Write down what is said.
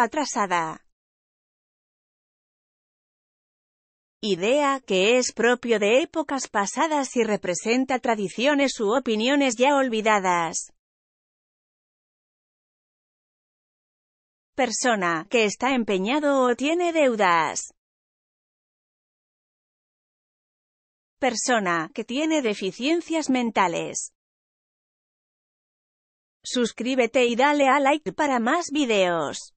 atrasada. Idea que es propio de épocas pasadas y representa tradiciones u opiniones ya olvidadas. Persona, que está empeñado o tiene deudas. Persona, que tiene deficiencias mentales. Suscríbete y dale a like para más videos.